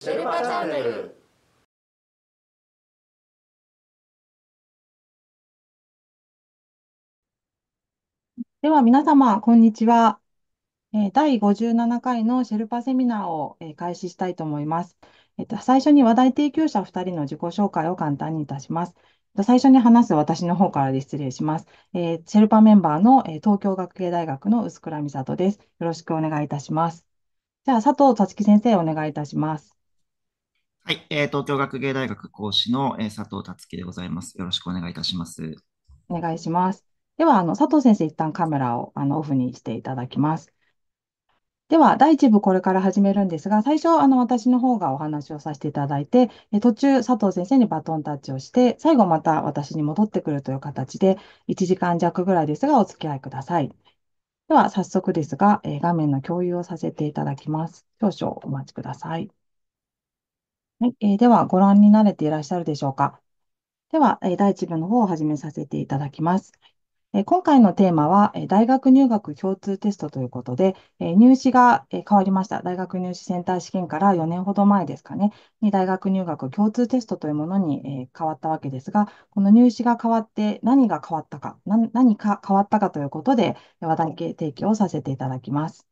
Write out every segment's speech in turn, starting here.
シェルパチャンネルでは皆様、こんにちは。え第57回のシェルパセミナーを、え開始したいと思います。えっと、最初に話題提供者2人の自己紹介を簡単にいたします。と最初に話す私の方からで失礼します。えーシェルパメンバーの、えー東京学芸大学の臼倉美里です。よろしくお願いいたします。じゃあ、佐藤つき先生、お願いいたします。はい、えー、東京学芸大学講師の、えー、佐藤達樹でございます。よろしくお願いいたします。お願いします。では、あの佐藤先生、一旦カメラをあのオフにしていただきます。では、第1部これから始めるんですが、最初、あの私の方がお話をさせていただいて、え途中、佐藤先生にバトンタッチをして、最後また私に戻ってくるという形で、1時間弱ぐらいですが、お付き合いください。では、早速ですが、え画面の共有をさせていただきます。少々お待ちください。はい、えーでは、ご覧になれていらっしゃるでしょうか。では、えー第1部の方を始めさせていただきます。えー今回のテーマは、えー大学入学共通テストということで、えー入試が、えー変わりました。大学入試センター試験から4年ほど前ですかね、に大学入学共通テストというものに、えー変わったわけですが、この入試が変わって何が変わったか、な何か変わったかということで、話題提供をさせていただきます。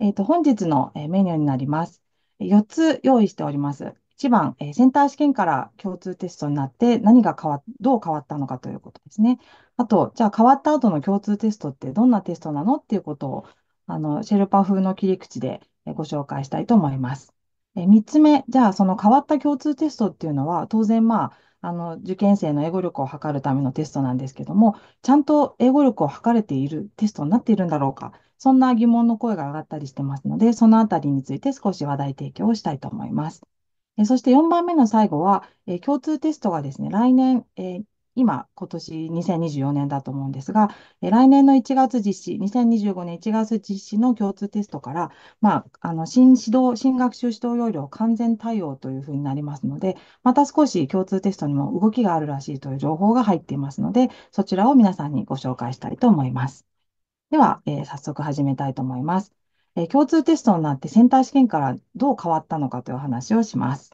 えーと、本日の、えーメニューになります。4つ用意しております。1番、えー、センター試験から共通テストになって、何が変わ、どう変わったのかということですね。あと、じゃあ変わった後の共通テストってどんなテストなのっていうことを、あの、シェルパ風の切り口でご紹介したいと思います。えー、3つ目、じゃあその変わった共通テストっていうのは、当然まあ、あの、受験生の英語力を測るためのテストなんですけども、ちゃんと英語力を測れているテストになっているんだろうか、そんな疑問の声が上がったりしてますので、そのあたりについて少し話題提供をしたいと思います。そして4番目の最後は、え共通テストがですね、来年、え今、今年2024年だと思うんですが、え来年の1月実施、2025年1月実施の共通テストから、まあ、あの新指導、新学習指導要領完全対応というふうになりますので、また少し共通テストにも動きがあるらしいという情報が入っていますので、そちらを皆さんにご紹介したいと思います。では、えー、早速始めたいと思います。え共通テストになってセンター試験からどう変わったのかという話をします。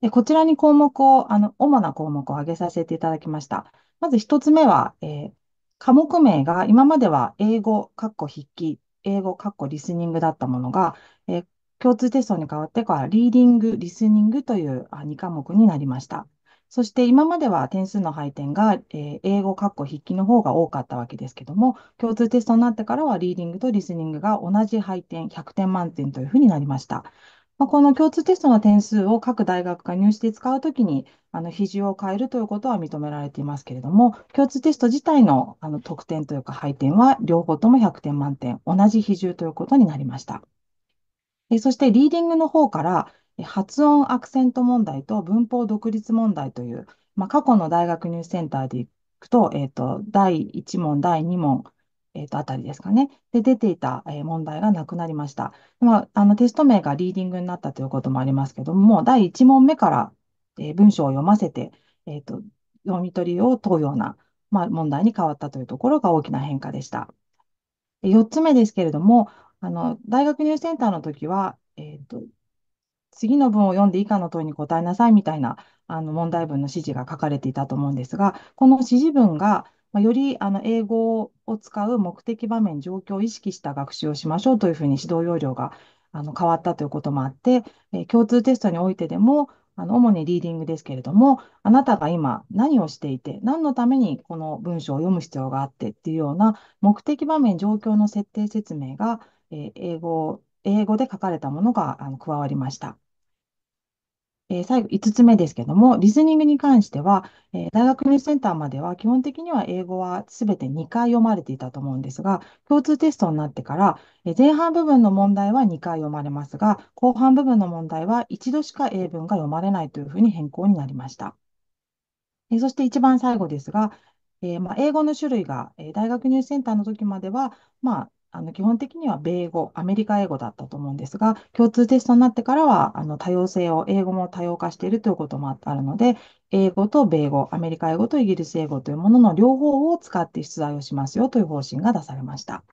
でこちらに項目を、あの、主な項目を挙げさせていただきました。まず1つ目は、えー、科目名が今までは英語、かっこ筆記、英語、かっこリスニングだったものが、えー、共通テストに変わってからリーディング、リスニングという2科目になりました。そして今までは点数の配点が、えー、英語、括弧筆記の方が多かったわけですけども、共通テストになってからはリーディングとリスニングが同じ配点、100点満点というふうになりました。まあ、この共通テストの点数を各大学が入試で使うときに、あの、比重を変えるということは認められていますけれども、共通テスト自体のあの得点というか配点は、両方とも100点満点、同じ比重ということになりました。えそして、リーディングの方から、発音アクセント問題と文法独立問題という、まあ、過去の大学入試センターでいくと、えー、と、第1問、第2問、えー、と、あたりですかね。で、出ていた、え問題がなくなりました。まあ、あの、テスト名がリーディングになったということもありますけども、第1問目から、え文章を読ませて、えと、読み取りを問うような、まあ、問題に変わったというところが大きな変化でした。4つ目ですけれども、あの、大学入試センターの時は、えと、次の文を読んで以下の問いに答えなさいみたいなあの問題文の指示が書かれていたと思うんですが、この指示文が、まよりあの英語を使う目的場面、状況を意識した学習をしましょうというふうに指導要領があの変わったということもあって、え共通テストにおいてでも、あの主にリーディングですけれども、あなたが今何をしていて、何のためにこの文章を読む必要があってっていうような目的場面、状況の設定説明が、え英語英語で書かれたものがあの加わりました。えー、最後5つ目ですけども、リスニングに関しては、えー、大学入試センターまでは基本的には英語はすべて2回読まれていたと思うんですが、共通テストになってから、えー、前半部分の問題は2回読まれますが、後半部分の問題は1度しか英文が読まれないというふうに変更になりました。えー、そして一番最後ですが、えーまあ、英語の種類が、えー、大学入試センターの時までは、まあ、あの基本的には米語、アメリカ英語だったと思うんですが、共通テストになってからはあの多様性を、英語も多様化しているということもあるので、英語と米語、アメリカ英語とイギリス英語というものの両方を使って出題をしますよという方針が出されました。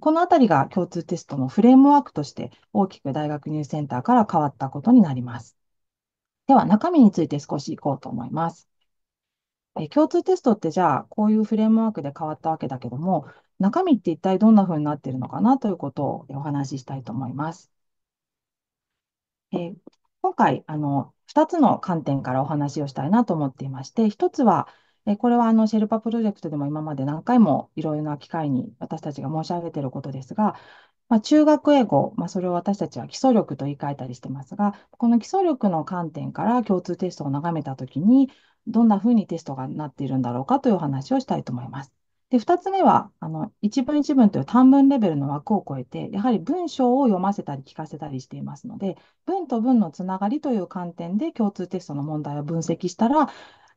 このあたりが共通テストのフレームワークとして大きく大学入センターから変わったことになります。では中身について少しいこうと思います。え共通テストってじゃあこういうフレームワークで変わったわけだけども、中身って一体どんな風になっているのかなということをお話ししたいと思います。え今回、あの、2つの観点からお話をしたいなと思っていまして、1つは、えこれはあのシェルパプロジェクトでも今まで何回もいろいろな機会に私たちが申し上げていることですが、まあ、中学英語、まあ、それを私たちは基礎力と言い換えたりしてますが、この基礎力の観点から共通テストを眺めたときに、どんなふうにテストがなっているんだろうかというお話をしたいと思います。で、二つ目は、あの、一文一文という短文レベルの枠を超えて、やはり文章を読ませたり聞かせたりしていますので、文と文のつながりという観点で共通テストの問題を分析したら、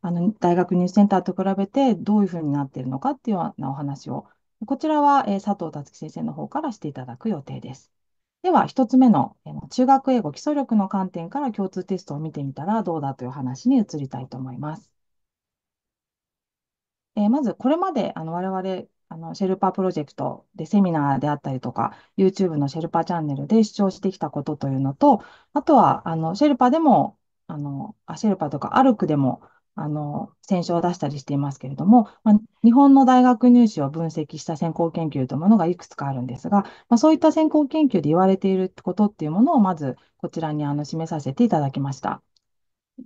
あの、大学入試センターと比べてどういうふうになっているのかっていうようなお話を、こちらは、えー、佐藤達樹先生の方からしていただく予定です。では、一つ目の、えー、中学英語基礎力の観点から共通テストを見てみたらどうだという話に移りたいと思います。えーまず、これまで、あの、我々、あの、シェルパープロジェクトでセミナーであったりとか、YouTube のシェルパーチャンネルで主張してきたことというのと、あとは、あの、シェルパーでも、あの、あシェルパーとかアルクでも、あの、選書を出したりしていますけれども、まあ、日本の大学入試を分析した先行研究というものがいくつかあるんですが、まあ、そういった先行研究で言われていることっていうものを、まずこちらにあの示させていただきました。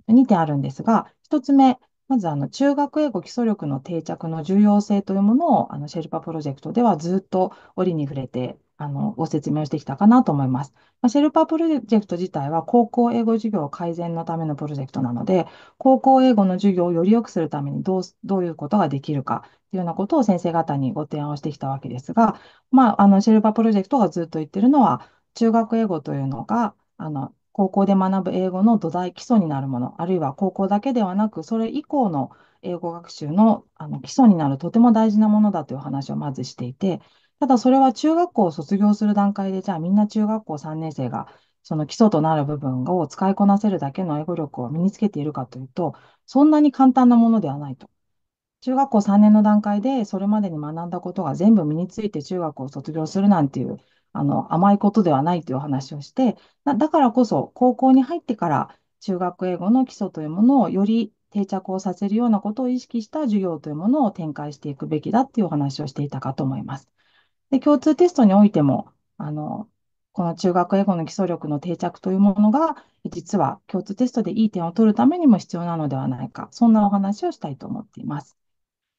2点あるんですが、1つ目、まず、あの、中学英語基礎力の定着の重要性というものを、あの、シェルパプロジェクトではずっと折に触れて、あの、ご説明をしてきたかなと思います。まあ、シェルパプロジェクト自体は高校英語授業改善のためのプロジェクトなので、高校英語の授業をより良くするためにどう、どういうことができるかというようなことを先生方にご提案をしてきたわけですが、まあ、あの、シェルパプロジェクトがずっと言ってるのは、中学英語というのが、あの、高校で学ぶ英語の土台、基礎になるもの、あるいは高校だけではなく、それ以降の英語学習のあの基礎になるとても大事なものだという話をまずしていて、ただそれは中学校を卒業する段階で、じゃあみんな中学校3年生がその基礎となる部分を使いこなせるだけの英語力を身につけているかというと、そんなに簡単なものではないと。中学校3年の段階でそれまでに学んだことが全部身について中学を卒業するなんていうあの、甘いことではないというお話をして、だからこそ、高校に入ってから中学英語の基礎というものをより定着をさせるようなことを意識した授業というものを展開していくべきだっていうお話をしていたかと思います。で、共通テストにおいても、あの、この中学英語の基礎力の定着というものが、実は共通テストでいい点を取るためにも必要なのではないか、そんなお話をしたいと思っています。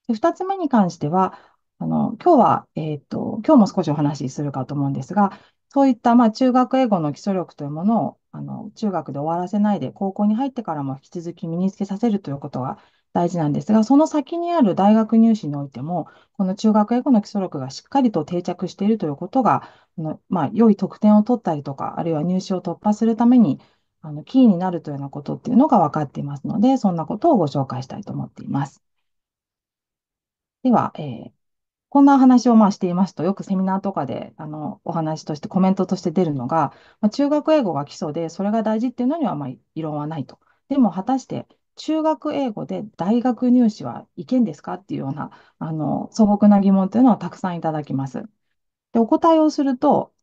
で2つ目に関しては、あの、今日は、えっと、今日も少しお話しするかと思うんですが、そういった、まあ、中学英語の基礎力というものを、あの、中学で終わらせないで、高校に入ってからも引き続き身につけさせるということが大事なんですが、その先にある大学入試においても、この中学英語の基礎力がしっかりと定着しているということが、あのまあ、良い得点を取ったりとか、あるいは入試を突破するために、あのキーになるというようなことっていうのが分かっていますので、そんなことをご紹介したいと思っています。では、えー、こんな話をまあしていますと、よくセミナーとかであのお話として、コメントとして出るのが、まあ、中学英語が基礎で、それが大事っていうのにはまあ異論はないと。でも、果たして、中学英語で大学入試はいけんですかっていうようなあの素朴な疑問というのはたくさんいただきます。でお答えをすると、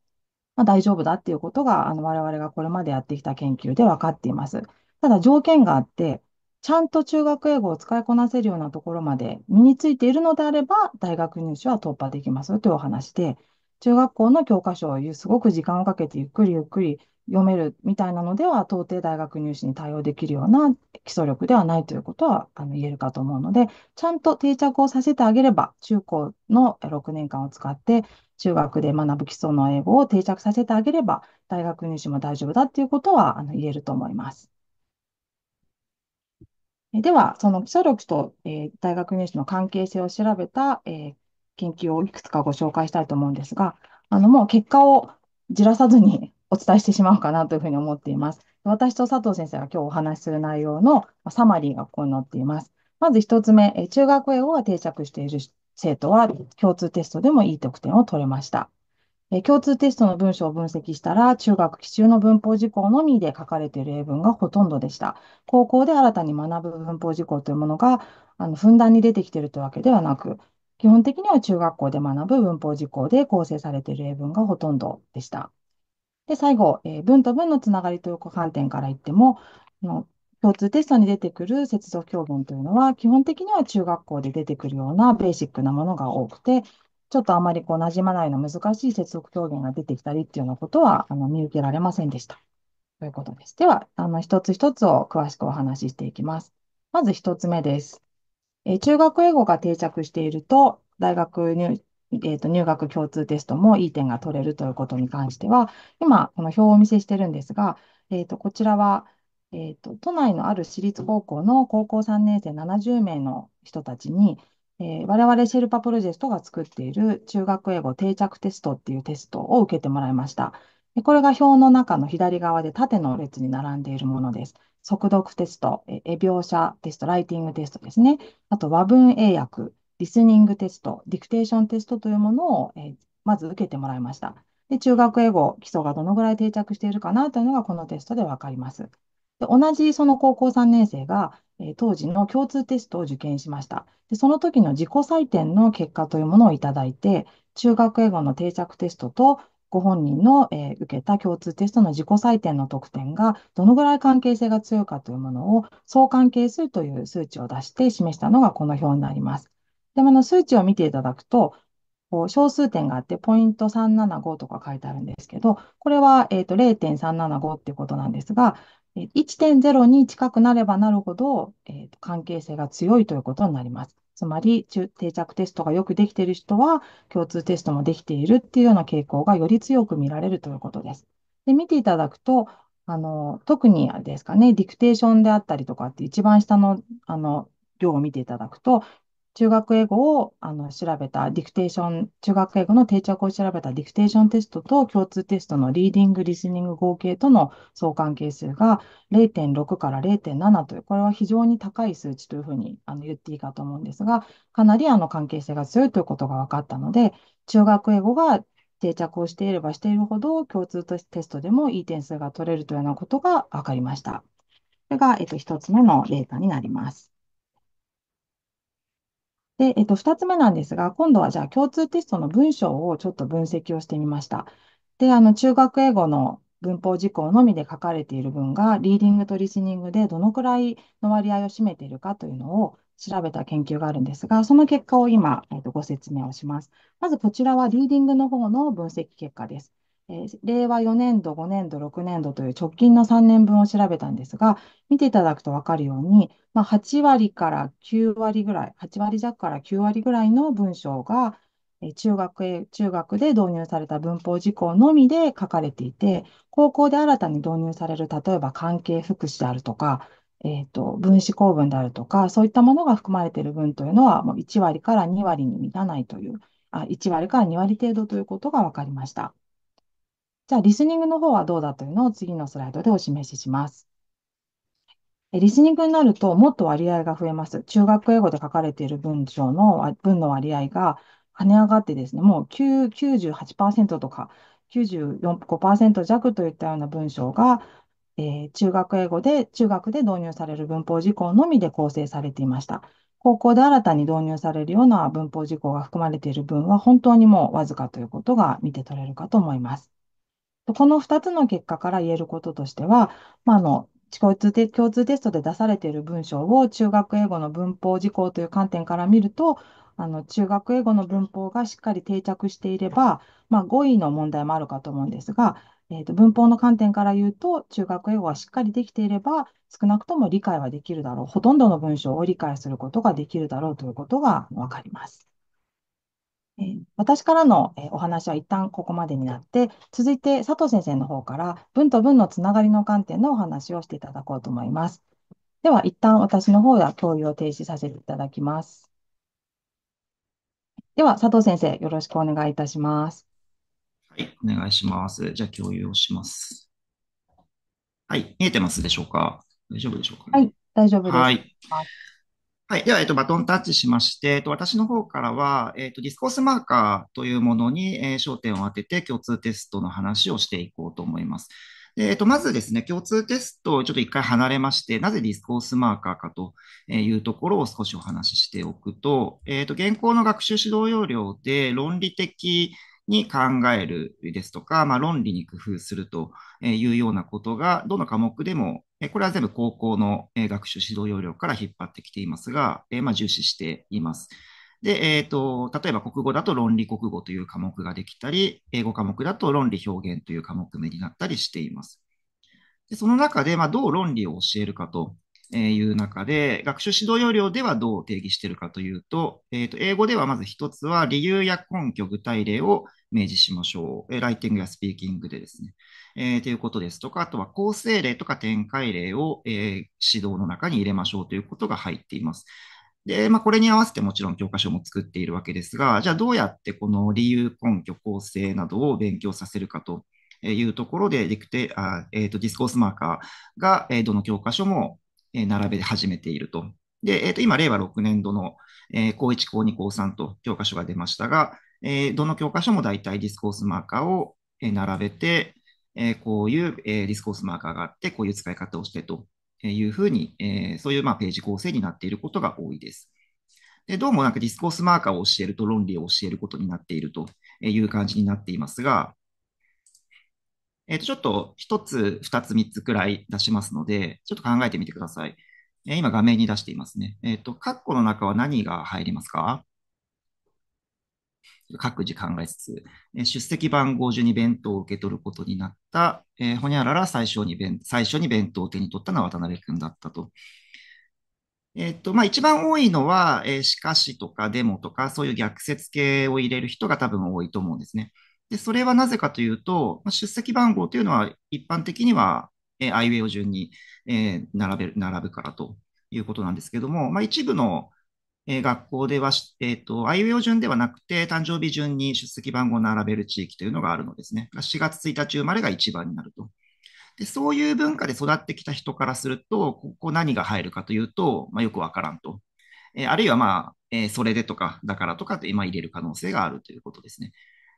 まあ、大丈夫だっていうことがあの我々がこれまでやってきた研究で分かっています。ただ条件があって、ちゃんと中学英語を使いこなせるようなところまで身についているのであれば、大学入試は突破できますというお話で、中学校の教科書をすごく時間をかけてゆっくりゆっくり読めるみたいなのでは、到底大学入試に対応できるような基礎力ではないということはあの言えるかと思うので、ちゃんと定着をさせてあげれば、中高の6年間を使って、中学で学ぶ基礎の英語を定着させてあげれば、大学入試も大丈夫だということはあの言えると思います。では、その記者力と、えー、大学入試の関係性を調べた、えー、研究をいくつかご紹介したいと思うんですが、あのもう結果をじらさずに お伝えしてしまうかなというふうに思っています。私と佐藤先生が今日お話しする内容のサマリーがここに載っています。まず1つ目、中学英語が定着している生徒は共通テストでもいい得点を取れました。え共通テストの文章を分析したら、中学期中の文法事項のみで書かれている英文がほとんどでした。高校で新たに学ぶ文法事項というものが、あの、ふんだんに出てきているというわけではなく、基本的には中学校で学ぶ文法事項で構成されている英文がほとんどでした。で、最後、えー、文と文のつながりという観点から言っても、の共通テストに出てくる接続表現というのは、基本的には中学校で出てくるようなベーシックなものが多くて、ちょっとあまりこう馴染まないの難しい接続表現が出てきたりっていうようなことはあの見受けられませんでした。ということです。では、あの一つ一つを詳しくお話ししていきます。まず一つ目です。え中学英語が定着していると、大学入,、えー、と入学共通テストもいい点が取れるということに関しては、今、この表をお見せしてるんですが、えー、とこちらは、えーと都内のある私立高校の高校3年生70名の人たちに、えー、我々シェルパプロジェクトが作っている中学英語定着テストっていうテストを受けてもらいました。これが表の中の左側で縦の列に並んでいるものです。速読テスト、え描写テスト、ライティングテストですね。あと和文英訳、リスニングテスト、ディクテーションテストというものを、えまず受けてもらいました。で中学英語基礎がどのぐらい定着しているかなというのがこのテストでわかります。で同じその高校3年生が、えー、当時の共通テストを受験しました。で、その時の自己採点の結果というものをいただいて、中学英語の定着テストとご本人の、えー、受けた共通テストの自己採点の得点がどのぐらい関係性が強いかというものを相関係数という数値を出して示したのがこの表になります。で、あの数値を見ていただくと、こう小数点があって、ポイント375とか書いてあるんですけど、これは、えーと、0.375っていうことなんですが、1.0に近くなればなるほど、えー、関係性が強いということになります。つまり、定着テストがよくできている人は、共通テストもできているっていうような傾向がより強く見られるということです。で、見ていただくと、あの、特にあれですかね、ディクテーションであったりとかって一番下の、あの、を見ていただくと、中学英語をあの調べたディクテーション、中学英語の定着を調べたディクテーションテストと共通テストのリーディング、リスニング合計との相関係数が0.6から0.7という、これは非常に高い数値というふうにあの言っていいかと思うんですが、かなりあの関係性が強いということが分かったので、中学英語が定着をしていればしているほど、共通テストでもいい点数が取れるというようなことが分かりました。これが、えっと、1つ目のデータになります。で、えっと、二つ目なんですが、今度はじゃあ共通テストの文章をちょっと分析をしてみました。で、あの、中学英語の文法事項のみで書かれている文が、リーディングとリスニングでどのくらいの割合を占めているかというのを調べた研究があるんですが、その結果を今、えっと、ご説明をします。まずこちらはリーディングの方の分析結果です。えー、令和4年度、5年度、6年度という直近の3年分を調べたんですが、見ていただくと分かるように、まあ、8割から9割ぐらい、8割弱から9割ぐらいの文章が、えー、中学へ中学で導入された文法事項のみで書かれていて、高校で新たに導入される、例えば関係副詞であるとか、えーと、と分子構文であるとか、そういったものが含まれている分というのは、もう1割から2割に満たないという、あ1割から2割程度ということが分かりました。じゃあ、リスニングの方はどうだというのを次のスライドでお示しします。リスニングになると、もっと割合が増えます。中学英語で書かれている文章の、文の割合が跳ね上がってですね、もう98%とか94.5%弱といったような文章が、えー、中学英語で、中学で導入される文法事項のみで構成されていました。高校で新たに導入されるような文法事項が含まれている分は、本当にもうわずかということが見て取れるかと思います。この2つの結果から言えることとしては、まあ、あの共通テ共通テストで出されている文章を中学英語の文法事項という観点から見ると、あの中学英語の文法がしっかり定着していれば、まあ、語彙の問題もあるかと思うんですが、えー、と文法の観点から言うと、中学英語はしっかりできていれば、少なくとも理解はできるだろう、ほとんどの文章を理解することができるだろうということが分かります。え私からの、えお話は一旦ここまでになって、続いて佐藤先生の方から文と文のつながりの観点のお話をしていただこうと思います。では、一旦私の方では共有を停止させていただきます。では、佐藤先生、よろしくお願いいたします。はい、お願いします。じゃあ、共有をします。はい、見えてますでしょうか大丈夫でしょうか、ね、はい、大丈夫です。はいはい。では、えっと、バトンタッチしまして、えっと、私の方からは、えっと、ディスコースマーカーというものに、えー、焦点を当てて共通テストの話をしていこうと思います。でえっと、まずですね、共通テストをちょっと一回離れまして、なぜディスコースマーカーかというところを少しお話ししておくと、えっと、現行の学習指導要領で論理的に考えるですとか、まあ、論理に工夫するというようなことが、どの科目でもこれは全部高校の学習指導要領から引っ張ってきていますが、まあ、重視しています。で、えっ、ー、と、例えば国語だと論理国語という科目ができたり、英語科目だと論理表現という科目名になったりしています。でその中で、まあ、どう論理を教えるかという中で、学習指導要領ではどう定義しているかというと、えー、と英語ではまず一つは理由や根拠、具体例を明示しましょう。ライティングやスピーキングでですね。えー、ということですとか、あとは構成例とか展開例を、えー、指導の中に入れましょうということが入っています。で、まあ、これに合わせてもちろん教科書も作っているわけですが、じゃあどうやってこの理由、根拠、構成などを勉強させるかというところで、ディあえと、ディスコースマーカーが、えどの教科書もえ並べ始めていると。で、えー、と今、令和6年度の、えー、高1、高2、高3と教科書が出ましたが、えー、どの教科書も大体ディスコースマーカーを、え並べて、えこういう、えディスコースマーカーがあって、こういう使い方をしてというふうに、えそういう、まページ構成になっていることが多いです。でどうもなんかディスコースマーカーを教えると論理を教えることになっているという感じになっていますが、えっ、と、ちょっと1つ、2つ、3つくらい出しますので、ちょっと考えてみてください。え今、画面に出していますね。えっ、ー、と、括弧の中は何が入りますか各自考えつつ、え出席番号順に弁当を受け取ることになった、えほにゃらら最初に弁最初に弁当を手に取ったのは渡辺君だったと。えっ、と、まあ、一番多いのは、えしかしとかデモとか、そういう逆説系を入れる人が多分多いと思うんですね。で、それはなぜかというと、出席番号というのは一般的には、えアイウェイを順に、えー、並べる、並ぶからということなんですけども、まあ、一部の、えー、学校では、えっ、と、アイウェイを順ではなくて、誕生日順に出席番号を並べる地域というのがあるのですね。4月1日生まれが一番になると。で、そういう文化で育ってきた人からすると、ここ何が入るかというと、まあ、よくわからんと。えー、あるいはまあ、えー、それでとか、だからとかって、今入れる可能性があるということですね。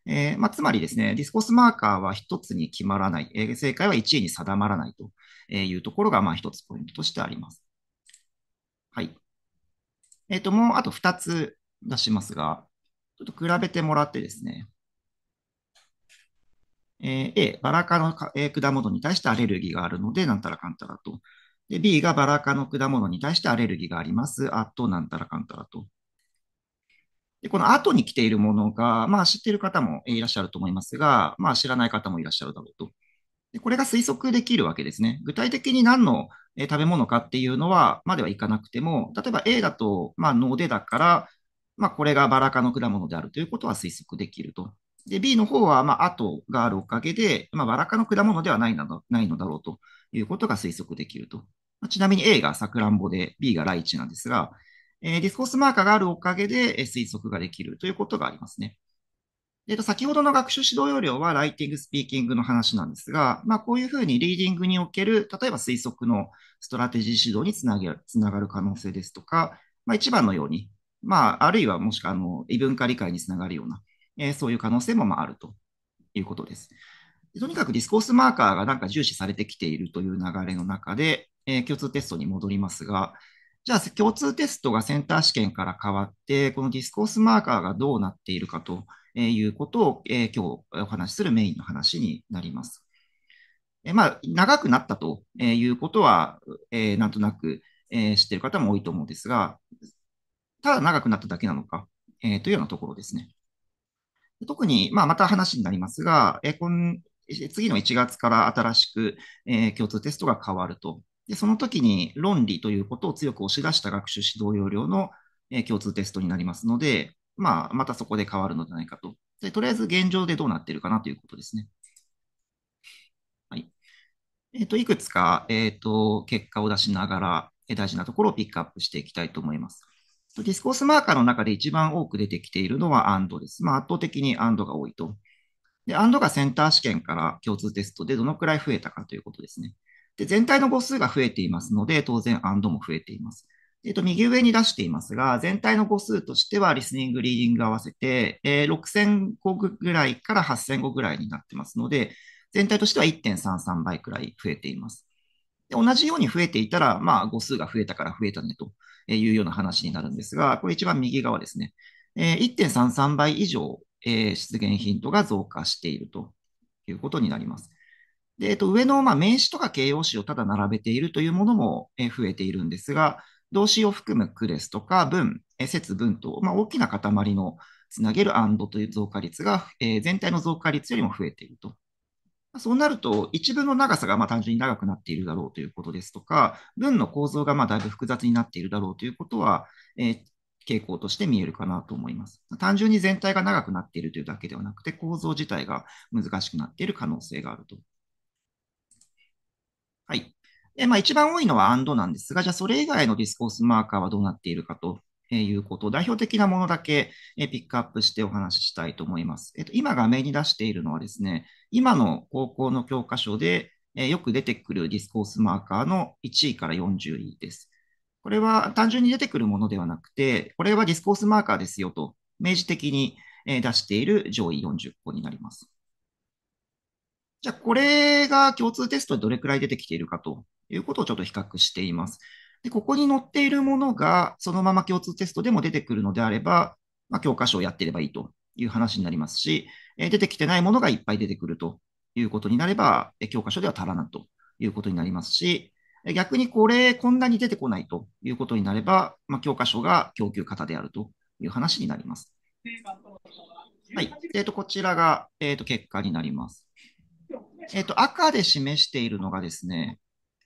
えーまあ、つまりですね、ディスコスマーカーは一つに決まらない、えー、正解は1位に定まらないというところが、まあ、一つポイントとしてあります。はい。えっ、ー、と、もうあと2つ出しますが、ちょっと比べてもらってですね、えー、A、バラ科のえー、果物に対してアレルギーがあるので、なんたらかんたらと。で、B がバラ科の果物に対してアレルギーがあります。あと、なんたらかんたらと。で、この後に来ているものが、まあ知っている方もいらっしゃると思いますが、まあ知らない方もいらっしゃるだろうと。で、これが推測できるわけですね。具体的に何の食べ物かっていうのは、まではいかなくても、例えば A だと、まあ脳でだから、まあこれがバラ科の果物であるということは推測できると。で、B の方は、まあ、後があるおかげで、まあ、バラ科の果物ではないなどないのだろうということが推測できると。まあ、ちなみに A がサクランボで、B がライチなんですが、えー、ディスコースマーカーがあるおかげで、え推測ができるということがありますね。えと、先ほどの学習指導要領は、ライティング、スピーキングの話なんですが、まあ、こういうふうにリーディングにおける、例えば推測のストラテジー指導につなげつながる可能性ですとか、まあ、一番のように、まあ、あるいはもしくは、あの、異文化理解につながるような、えー、そういう可能性も、まあ、あるということです。とにかくディスコースマーカーがなんか重視されてきているという流れの中で、えー、共通テストに戻りますが、じゃあ共通テストがセンター試験から変わって、このディスコースマーカーがどうなっているかということを、えー、今日お話しするメインの話になります。えまあ、長くなったということは、えー、なんとなく、えー、知っている方も多いと思うんですが、ただ長くなっただけなのか、えー、というようなところですね。特に、まあ、また話になりますが、えー、こん次の1月から新しく、えー、共通テストが変わるとで、その時に論理ということを強く押し出した学習指導要領の、え共通テストになりますので、まあ、またそこで変わるのではないかと。で、とりあえず現状でどうなっているかなということですね。はい。えっ、ー、と、いくつか、えっ、ー、と、結果を出しながら、え大事なところをピックアップしていきたいと思います。ディスコースマーカーの中で一番多く出てきているのはアンドです。まあ、圧倒的に a n が多いと。で、a n がセンター試験から共通テストでどのくらい増えたかということですね。で、全体の語数が増えていますので、当然 and も増えています。えっ、と、右上に出していますが、全体の語数としては、リスニング、リーディング合わせて、えー、6000語ぐらいから8000語ぐらいになってますので、全体としては1.33倍くらい増えています。で同じように増えていたら、まあ、語数が増えたから増えたねというような話になるんですが、これ一番右側ですね。えー、1.33倍以上、えー、出現頻度が増加しているということになります。で、えっと、上の、まあ、名詞とか形容詞をただ並べているというものも増えているんですが、動詞を含む句ですとか文、節文と、まあ、大きな塊のつなげる and という増加率が、えー、全体の増加率よりも増えていると。そうなると、一文の長さがま単純に長くなっているだろうということですとか、文の構造がまだいぶ複雑になっているだろうということは、えー、傾向として見えるかなと思います。単純に全体が長くなっているというだけではなくて、構造自体が難しくなっている可能性があると。はい。で、まあ一番多いのはアンドなんですが、じゃあそれ以外のディスコースマーカーはどうなっているかということを代表的なものだけピックアップしてお話ししたいと思います。えっと、今画面に出しているのはですね、今の高校の教科書でよく出てくるディスコースマーカーの1位から40位です。これは単純に出てくるものではなくて、これはディスコースマーカーですよと明示的に出している上位40個になります。じゃあ、これが共通テストでどれくらい出てきているかということをちょっと比較しています。で、ここに載っているものが、そのまま共通テストでも出てくるのであれば、まあ、教科書をやってればいいという話になりますし、え出てきてないものがいっぱい出てくるということになれば、え教科書では足らないということになりますし、逆にこれ、こんなに出てこないということになれば、まあ、教科書が供給型であるという話になります。はい。えっ、ー、と、こちらが、えっ、ー、と、結果になります。えっと、赤で示しているのがですね、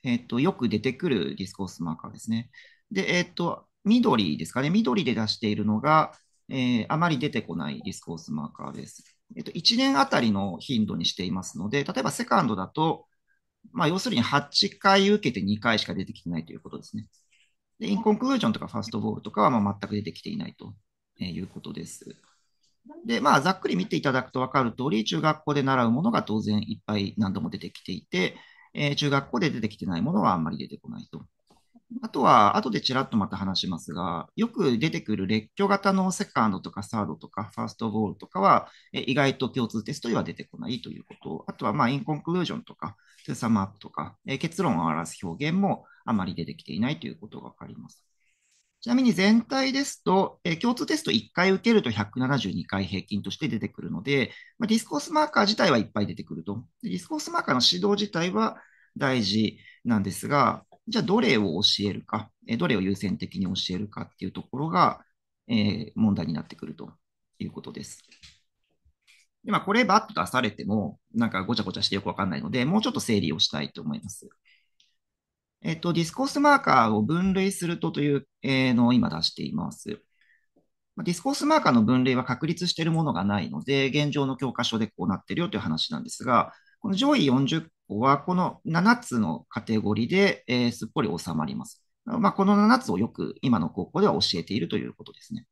えっと、よく出てくるディスコースマーカーですね。で、えっと、緑ですかね、緑で出しているのが、えー、あまり出てこないディスコースマーカーです。えっと、1年あたりの頻度にしていますので、例えばセカンドだと、まあ、要するに8回受けて2回しか出てきてないということですね。で、インコンクルージョンとかファーストボールとかはまあ全く出てきていないということです。で、まあ、ざっくり見ていただくと分かる通り、中学校で習うものが当然いっぱい何度も出てきていて、えー、中学校で出てきてないものはあんまり出てこないと。あとは、後でちらっとまた話しますが、よく出てくる列挙型のセカンドとかサードとかファーストボールとかは、え意外と共通テストでは出てこないということ。あとは、まあ、インコンクルージョンとか、トゥーサムアップとか、え結論を表す表現もあまり出てきていないということが分かります。ちなみに全体ですと、えー、共通テスト1回受けると172回平均として出てくるので、まあ、ディスコースマーカー自体はいっぱい出てくると。ディスコースマーカーの指導自体は大事なんですが、じゃあどれを教えるか、えー、どれを優先的に教えるかっていうところが、えー、問題になってくるということです。でまあ、これバッと出されても、なんかごちゃごちゃしてよくわかんないので、もうちょっと整理をしたいと思います。えっと、ディスコースマーカーを分類するとという、のを今出しています。ディスコースマーカーの分類は確立しているものがないので、現状の教科書でこうなっているよという話なんですが、この上位40個は、この7つのカテゴリーで、すっぽり収まります。まあ、この7つをよく今の高校では教えているということですね。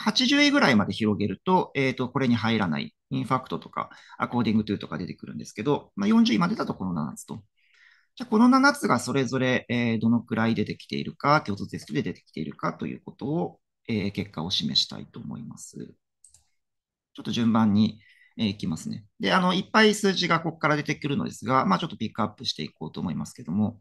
80位ぐらいまで広げると、えー、と、これに入らない、インファクトとか、アコーディングトゥとか出てくるんですけど、まあ、40位までだとこの7つとじゃあこの7つがそれぞれ、えどのくらい出てきているか、共通テストで出てきているかということを、え結果を示したいと思います。ちょっと順番に、えいきますね。で、あの、いっぱい数字がここから出てくるのですが、まあ、ちょっとピックアップしていこうと思いますけども、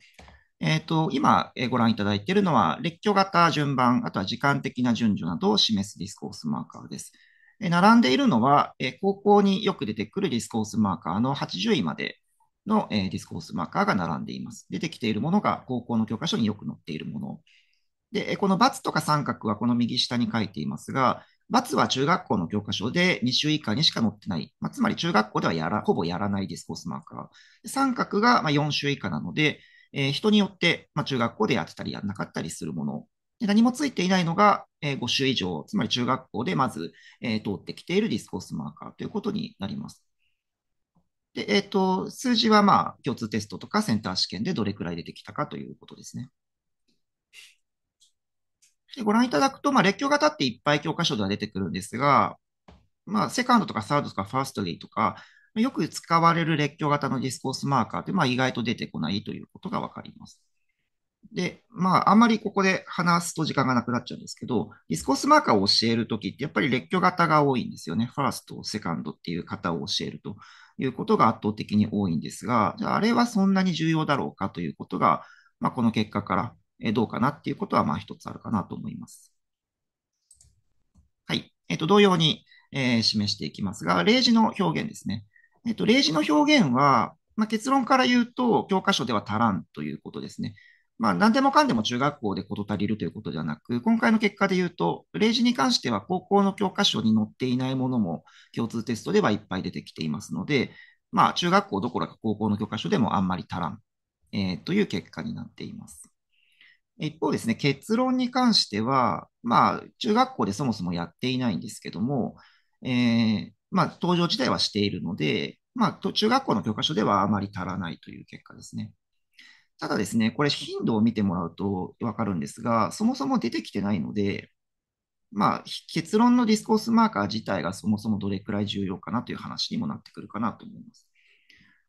えっ、ー、と、今ご覧いただいているのは、列挙型順番、あとは時間的な順序などを示すディスコースマーカーです。並んでいるのは、高校によく出てくるディスコースマーカーの80位までの、ディスコースマーカーが並んでいます。出てきているものが高校の教科書によく載っているもの。で、この×とか三角はこの右下に書いていますが、×は中学校の教科書で2週以下にしか載ってない。まあ、つまり中学校ではやらほぼやらないディスコースマーカー。三角が4週以下なので、えー、人によって、ま中学校でやってたりやらなかったりするもの。で何もついていないのが、え5週以上、つまり中学校でまず、え通ってきているディスコースマーカーということになります。で、えっ、と、数字はまあ、共通テストとかセンター試験でどれくらい出てきたかということですね。でご覧いただくと、まあ、列挙型っていっぱい教科書では出てくるんですが、まあ、セカンドとかサードとかファーストリーとか、よく使われる列挙型のディスコースマーカーって、まあ、意外と出てこないということがわかります。で、まあ、あんまりここで話すと時間がなくなっちゃうんですけど、ディスコースマーカーを教えるときって、やっぱり列挙型が多いんですよね。ファースト、セカンドっていう型を教えると。いうことが圧倒的に多いんですが、じゃああれはそんなに重要だろうかということが、まあ、この結果からどうかなっていうことは、ま一つあるかなと思います。はい。えっ、ー、と、同様に、えー、示していきますが、例示の表現ですね。えっ、ー、と、例示の表現は、まあ、結論から言うと、教科書では足らんということですね。まあ、何でもかんでも中学校で事足りるということではなく、今回の結果で言うと、例示に関しては高校の教科書に載っていないものも共通テストではいっぱい出てきていますので、まあ、中学校どころか高校の教科書でもあんまり足らん、えー、という結果になっています。一方ですね、結論に関しては、まあ、中学校でそもそもやっていないんですけども、えー、まあ、登場自体はしているので、まあ、中学校の教科書ではあまり足らないという結果ですね。ただですね、これ頻度を見てもらうとわかるんですが、そもそも出てきてないので、まあ、結論のディスコースマーカー自体がそもそもどれくらい重要かなという話にもなってくるかなと思います。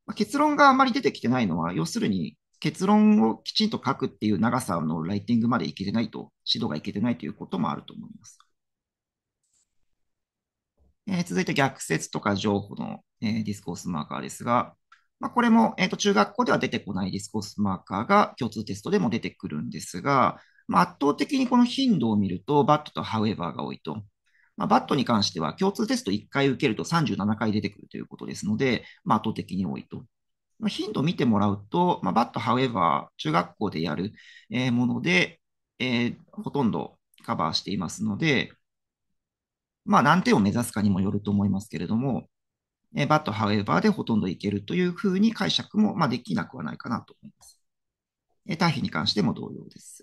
まあ、結論があまり出てきてないのは、要するに結論をきちんと書くっていう長さのライティングまでいけてないと、指導がいけてないということもあると思います。えー、続いて逆説とか情報の、えー、ディスコースマーカーですが、まあ、これも、えー、と中学校では出てこないディスコースマーカーが共通テストでも出てくるんですが、まあ、圧倒的にこの頻度を見ると、バットとハウエバーが多いと。まあ、バットに関しては、共通テスト1回受けると37回出てくるということですので、まあ、圧倒的に多いと。まあ、頻度を見てもらうと、まあ、バット、ハウエバー、中学校でやる、えー、もので、えー、ほとんどカバーしていますので、まあ、何点を目指すかにもよると思いますけれども、えー、but however でほとんどいけるというふうに解釈も、まあ、できなくはないかなと思います。え対比に関しても同様です。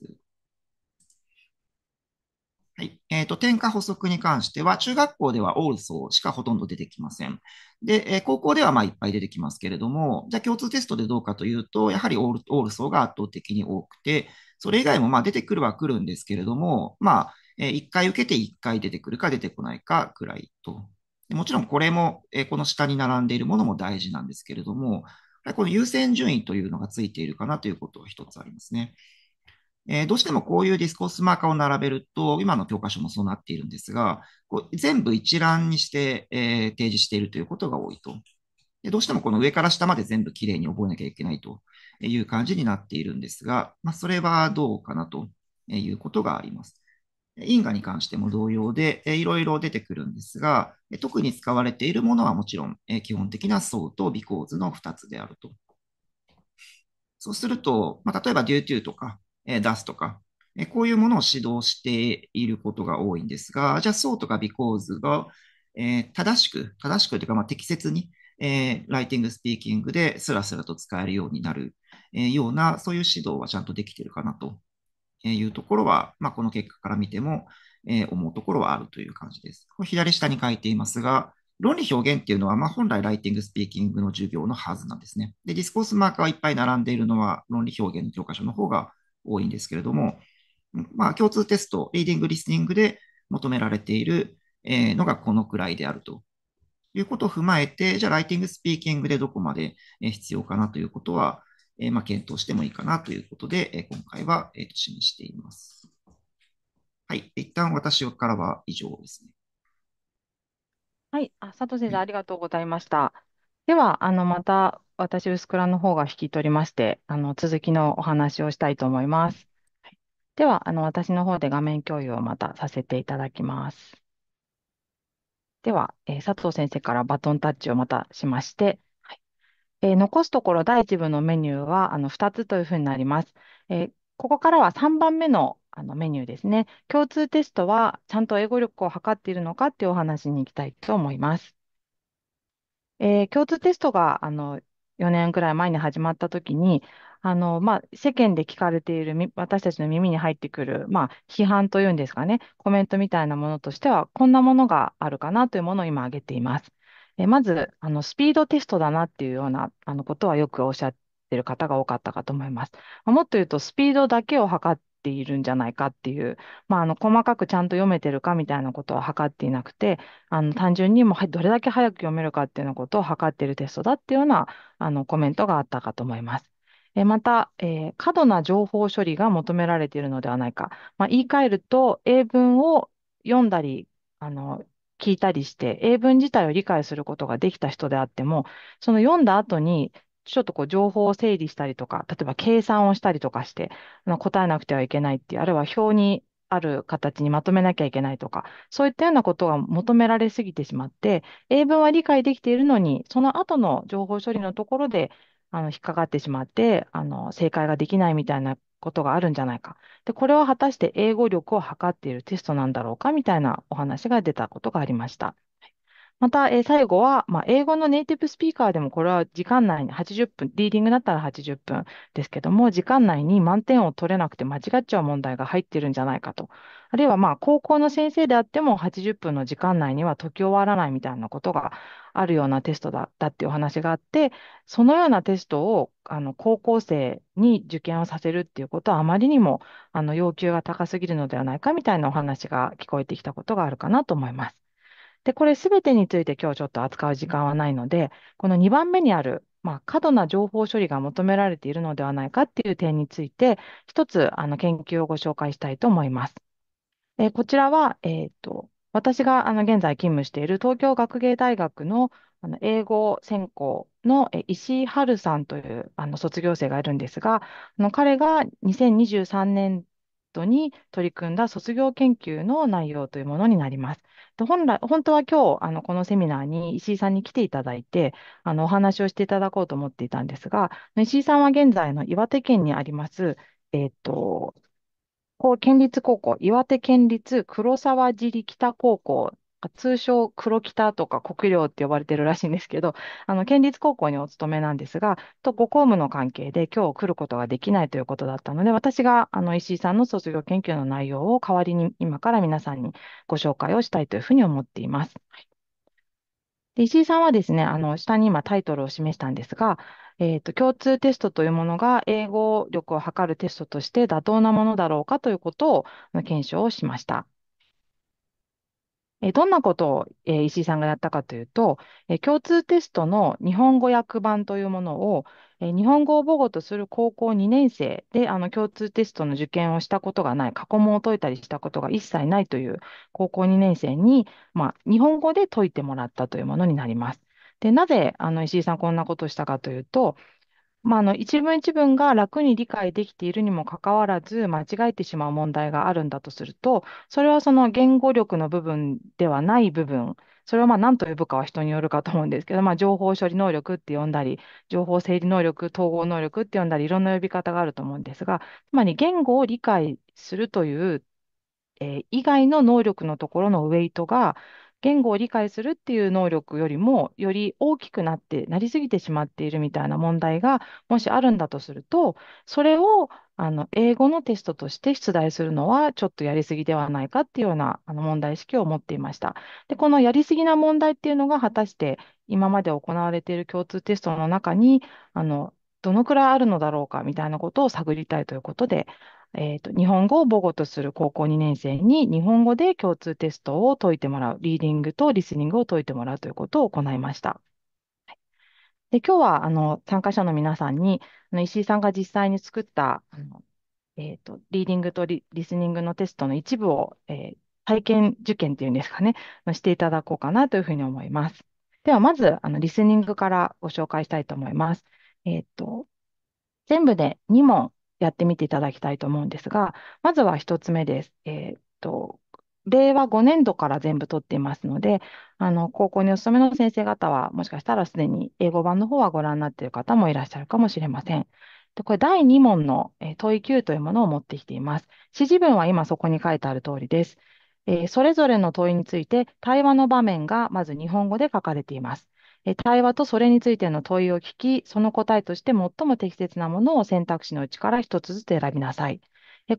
はい。えっ、ー、と、点火補足に関しては、中学校では also しかほとんど出てきません。で、えー、高校ではまあいっぱい出てきますけれども、じゃあ共通テストでどうかというと、やはり also が圧倒的に多くて、それ以外もまあ出てくるは来るんですけれども、まあ、えー、1回受けて1回出てくるか出てこないかくらいとでもちろんこれも、えこの下に並んでいるものも大事なんですけれども、この優先順位というのがついているかなということは一つありますね。えー、どうしてもこういうディスコースマーカーを並べると、今の教科書もそうなっているんですが、こう全部一覧にして、えー、提示しているということが多いとで。どうしてもこの上から下まで全部きれいに覚えなきゃいけないという感じになっているんですが、まあ、それはどうかなということがあります。因果に関しても同様で、いろいろ出てくるんですが、特に使われているものはもちろん、基本的な層と微構図の2つであると。そうすると、まあ、例えばデューテ t ーとか DAS とか、こういうものを指導していることが多いんですが、じゃあ相とか微構図が正しく、正しくというかまあ適切に、ライティング、スピーキングですらすらと使えるようになるような、そういう指導はちゃんとできているかなというところは、まあ、この結果から見ても、えー、思うところはあるという感じです。こ左下に書いていますが、論理表現っていうのは、まあ、本来ライティングスピーキングの授業のはずなんですね。で、ディスコースマーカーがいっぱい並んでいるのは論理表現の教科書の方が多いんですけれども、まあ、共通テスト、リーディング、リスニングで求められているのがこのくらいであるということを踏まえて、じゃあライティング、スピーキングでどこまで必要かなということは、えー、まあ、検討してもいいかなということで、え今回は、えー、と示しています。はい。一旦私からは以上ですね。はい。あ、佐藤先生、ありがとうございました。では、あの、また、私、薄倉の方が引き取りまして、あの、続きのお話をしたいと思います。はい、では、あの、私の方で画面共有をまたさせていただきます。では、えー、佐藤先生からバトンタッチをまたしまして、えー、残すところ第1部のメニューはあの2つというふうになります。えー、ここからは3番目のあのメニューですね。共通テストはちゃんと英語力を測っているのかっていうお話に行きたいと思います。えー、共通テストがあの4年くらい前に始まったときに、あの、まあ、世間で聞かれている私たちの耳に入ってくる、まあ、批判というんですかね、コメントみたいなものとしては、こんなものがあるかなというものを今挙げています。えまず、あの、スピードテストだなっていうような、あの、ことはよくおっしゃってる方が多かったかと思います。まもっと言うと、スピードだけを測っているんじゃないかっていう、まあ、あの、細かくちゃんと読めてるかみたいなことは測っていなくて、あの、単純にもう、はいどれだけ早く読めるかっていうのことを測っているテストだっていうような、あの、コメントがあったかと思います。えまた、えー過度な情報処理が求められているのではないか。まあ、言い換えると、英文を読んだり、あの、聞いたりして、英文自体を理解することができた人であっても、その読んだ後に、ちょっとこう情報を整理したりとか、例えば計算をしたりとかして、あの答えなくてはいけないっていう、あるいは表にある形にまとめなきゃいけないとか、そういったようなことが求められすぎてしまって、英文は理解できているのに、その後の情報処理のところで、あの、引っかかってしまって、あの、正解ができないみたいなことがあるんじゃないか。で、これは果たして英語力を測っているテストなんだろうかみたいなお話が出たことがありました。また、えー最後は、まあ、英語のネイティブスピーカーでもこれは時間内に80分、リーディングだったら80分ですけども、時間内に満点を取れなくて間違っちゃう問題が入ってるんじゃないかと。あるいは、まあ、高校の先生であっても80分の時間内には解き終わらないみたいなことがあるようなテストだ、だっていうお話があって、そのようなテストをあの高校生に受験をさせるっていうことはあまりにもあの要求が高すぎるのではないかみたいなお話が聞こえてきたことがあるかなと思います。で、これすべてについて今日ちょっと扱う時間はないので、この2番目にある、まあ、過度な情報処理が求められているのではないかっていう点について、一つあの研究をご紹介したいと思います。えー、こちらは、えー、と、私があの現在勤務している東京学芸大学のあの英語専攻の石井春さんというあの卒業生がいるんですが、あの彼が2023年度に取り組んだ卒業研究の内容というものになります。本来、本当は今日、あの、このセミナーに石井さんに来ていただいて、あの、お話をしていただこうと思っていたんですが、石井さんは現在の岩手県にあります、えっと、こう県立高校、岩手県立黒沢尻北高校通称黒北とか国領って呼ばれてるらしいんですけど、あの、県立高校にお勤めなんですが、とご公務の関係で今日来ることができないということだったので、私があの石井さんの卒業研究の内容を代わりに今から皆さんにご紹介をしたいというふうに思っています。で石井さんはですね、あの、下に今タイトルを示したんですが、えっと、共通テストというものが英語力を測るテストとして妥当なものだろうかということを検証をしました。えどんなことを、え石井さんがやったかというと、え共通テストの日本語訳版というものを、え日本語を母語とする高校2年生であの共通テストの受験をしたことがない、過去問を解いたりしたことが一切ないという高校2年生に、まあ、日本語で解いてもらったというものになります。で、なぜ、あの、石井さんこんなことをしたかというと、まあ、あの一文一文が楽に理解できているにもかかわらず間違えてしまう問題があるんだとすると、それはその言語力の部分ではない部分、それをまあ何と呼ぶかは人によるかと思うんですけど、まあ、情報処理能力って呼んだり、情報整理能力、統合能力って呼んだり、いろんな呼び方があると思うんですが、つまり言語を理解するという、えー以外の能力のところのウェイトが言語を理解するっていう能力よりも、より大きくなって、なりすぎてしまっているみたいな問題が、もしあるんだとすると、それをあの英語のテストとして出題するのはちょっとやりすぎではないかっていうようなあの問題意識を持っていました。で、このやりすぎな問題っていうのが果たして今まで行われている共通テストの中にあのどのくらいあるのだろうかみたいなことを探りたいということで、えーと、日本語を母語とする高校2年生に日本語で共通テストを解いてもらう、リーディングとリスニングを解いてもらうということを行いました。で今日はあの参加者の皆さんにあの石井さんが実際に作ったあの、えーと、リーディングとリスニングのテストの一部を、えー、体験受験というんですかね、していただこうかなというふうに思います。ではまずあのリスニングからご紹介したいと思います。えーと、と全部で2問やってみていただきたいと思うんですが、まずは1つ目です。えー、っと、令和5年度から全部取っていますので、あの、高校にお勤めの先生方は、もしかしたらすでに英語版の方はご覧になっている方もいらっしゃるかもしれません。で、これ第2問の、えー、問い9というものを持ってきています。指示文は今そこに書いてある通りです。えー、それぞれの問いについて対話の場面がまず日本語で書かれています。対話とそれについての問いを聞き、その答えとして最も適切なものを選択肢のうちから一つずつ選びなさい。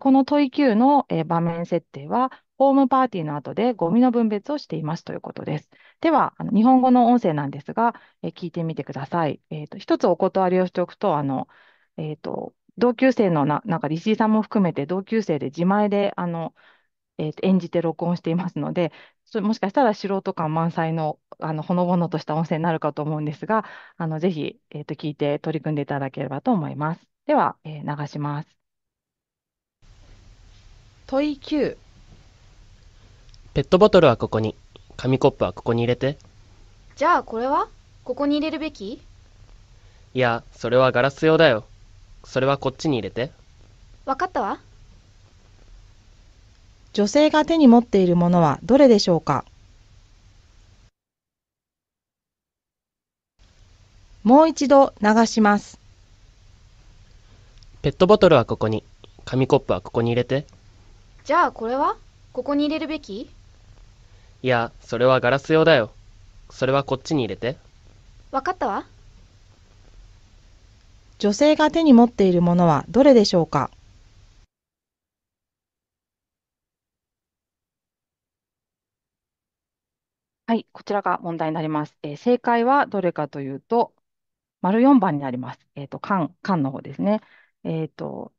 この問い Q の場面設定は、ホームパーティーの後でゴミの分別をしていますということです。では、日本語の音声なんですが、聞いてみてください。えと、一つお断りをしておくと、あのえと同級生のな、なんかリシーさんも含めて同級生で自前であのえー、と演じて録音していますので、それもしかしたら素人感満載の、あのほのぼのとした音声になるかと思うんですが、あのぜひ、えー、と聞いて取り組んでいただければと思います。では、えー、流します。問い9ペットボトルはここに、紙コップはここに入れて。じゃあこれはここに入れるべきいや、それはガラス用だよ。それはこっちに入れて。わかったわ。女性が手に持っているものはどれでしょうかもう一度流します。ペットボトルはここに、紙コップはここに入れて。じゃあこれはここに入れるべきいや、それはガラス用だよ。それはこっちに入れて。わかったわ。女性が手に持っているものはどれでしょうかはい、こちらが問題になります。えー正解はどれかというと、丸4番になります。えっと、缶、缶の方ですね。えっと、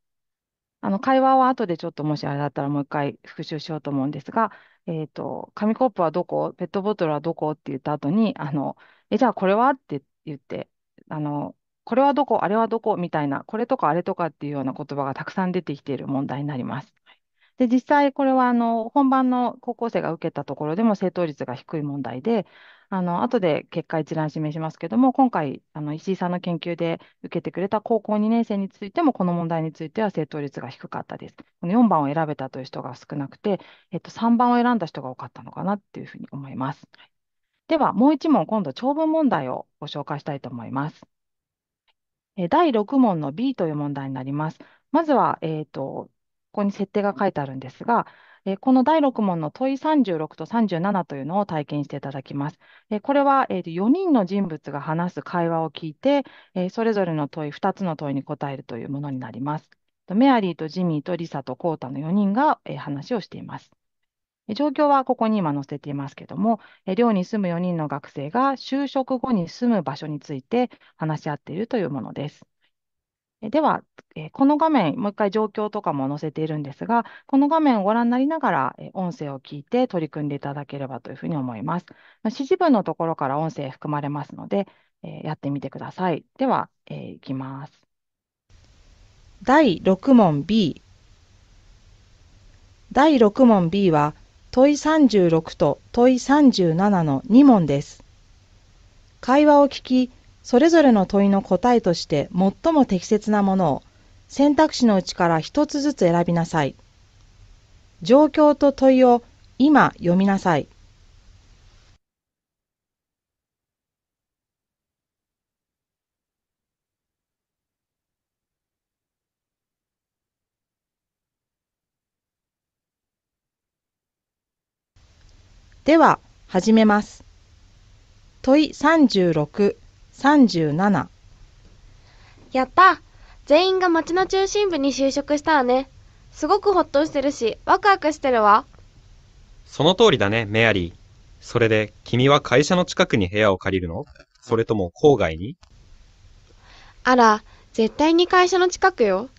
あの、会話は後でちょっともしあれだったらもう一回復習しようと思うんですが、えっと、紙コップはどこペットボトルはどこって言った後に、あの、え、じゃあこれはって言って、あの、これはどこあれはどこみたいな、これとかあれとかっていうような言葉がたくさん出てきている問題になります。で、実際これはあの本番の高校生が受けたところでも正答率が低い問題で、あの後で結果一覧示しますけども、今回、あの石井さんの研究で受けてくれた高校2年生についても、この問題については正答率が低かったです。この4番を選べたという人が少なくて、えっと、3番を選んだ人が多かったのかなっていうふうに思います。では、もう1問、今度、長文問題をご紹介したいと思います。え、第6問の B という問題になります。まずは、えっと、ここに設定が書いてあるんですが、えこの第6問の問い36と37というのを体験していただきます。えこれは、えー、4人の人物が話す会話を聞いて、えそれぞれの問い、2つの問いに答えるというものになります。メアリーとジミーとリサとコータの4人が、え話をしています。状況はここに今載せていますけども、寮に住む4人の学生が就職後に住む場所について話し合っているというものです。では、この画面、もう一回状況とかも載せているんですが、この画面をご覧になりながら、音声を聞いて取り組んでいただければというふうに思います。指示文のところから音声含まれますので、やってみてください。では、いきます。第6問 B 第6問 B は問い36と問い37の2問です。会話を聞き、それぞれの問いの答えとして最も適切なものを選択肢のうちから一つずつ選びなさい。状況と問いを今読みなさい。では、始めます。問い36。37やった全員が町の中心部に就職したわね。すごくほっとしてるし、ワクワクしてるわ。その通りだね、メアリー。それで、君は会社の近くに部屋を借りるのそれとも郊外にあら、絶対に会社の近くよ。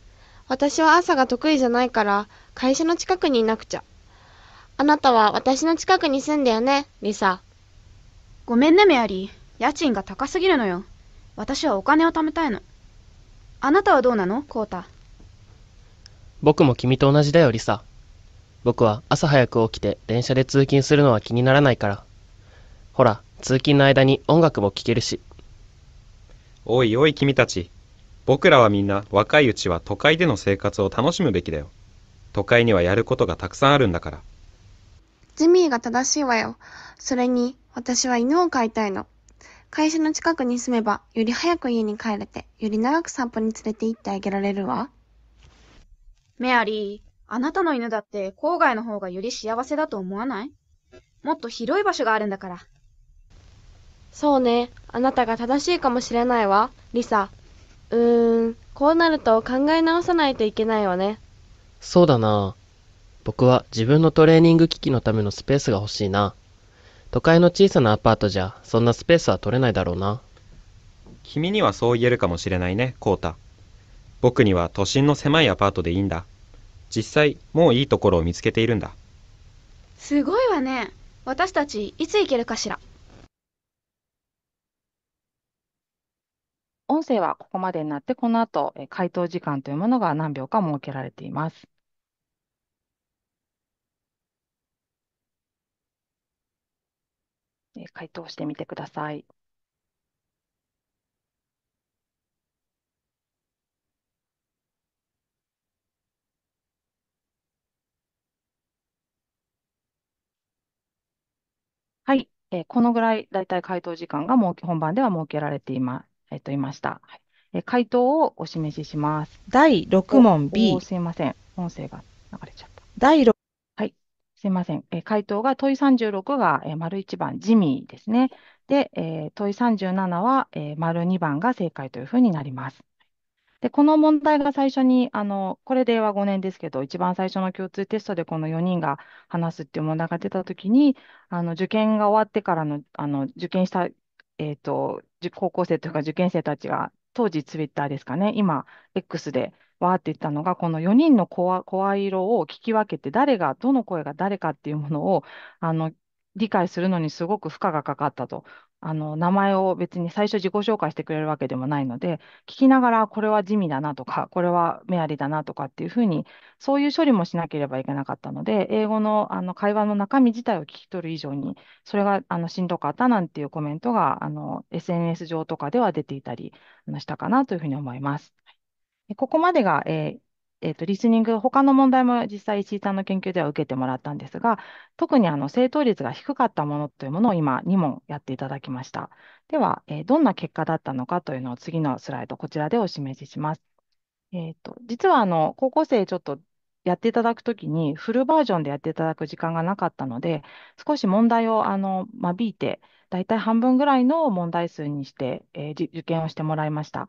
私は朝が得意じゃないから、会社の近くにいなくちゃ。あなたは私の近くに住んだよね、リサ。ごめんね、メアリー。家賃が高すぎるのよ。私はお金を貯めたいの。あなたはどうなのこうた？僕も君と同じだよ、リサ。僕は朝早く起きて電車で通勤するのは気にならないから。ほら、通勤の間に音楽も聴けるし。おいおい君たち。僕らはみんな若いうちは都会での生活を楽しむべきだよ。都会にはやることがたくさんあるんだから。ジミーが正しいわよ。それに、私は犬を飼いたいの。会社の近くに住めば、より早く家に帰れて、より長く散歩に連れて行ってあげられるわ。メアリー、あなたの犬だって郊外の方がより幸せだと思わないもっと広い場所があるんだから。そうね、あなたが正しいかもしれないわ、リサ。うーん、こうなると考え直さないといけないわね。そうだな。僕は自分のトレーニング機器のためのスペースが欲しいな。都会の小さなアパートじゃ、そんなスペースは取れないだろうな。君にはそう言えるかもしれないね、コータ。僕には都心の狭いアパートでいいんだ。実際、もういいところを見つけているんだ。すごいわね。私たち、いつ行けるかしら。音声はここまでになって、この後、回答時間というものが何秒か設けられています。ー、回答してみてください。はい、えー、このぐらい、だいたい回答時間が設け本番では設けられていま,、えー、といました、はいえー。回答をお示しします。第6問 B。すいません。音声が流れちゃった。第6すいません。え回答が問い36が、え丸1番、ジミーですね。で、え問い37は、え丸2番が正解というふうになります。で、この問題が最初に、あの、これ令和5年ですけど、一番最初の共通テストでこの4人が話すっていう問題が出たときに、あの、受験が終わってからの、あの、受験した、えっと、高校生というか受験生たちが、当時ツイッターですかね、今、X で、わーって言ったのが、この4人の声色を聞き分けて、誰が、どの声が誰かっていうものを、あの、理解するのにすごく負荷がかかったと。あの、名前を別に最初自己紹介してくれるわけでもないので、聞きながら、これは地味だなとか、これはメアリだなとかっていうふうに、そういう処理もしなければいけなかったので、英語のあの会話の中身自体を聞き取る以上に、それがあのしんどかったなんていうコメントが、あの、SNS 上とかでは出ていたりしたかなというふうに思います。ここまでが、えーえーと、リスニング、他の問題も実際、石井さんの研究では受けてもらったんですが、特にあの正答率が低かったものというものを今、2問やっていただきました。では、えー、どんな結果だったのかというのを次のスライド、こちらでお示しします。えーと、実はあの高校生、ちょっとやっていただくときに、フルバージョンでやっていただく時間がなかったので、少し問題をあの間引いて、大体半分ぐらいの問題数にして、えー、受験をしてもらいました。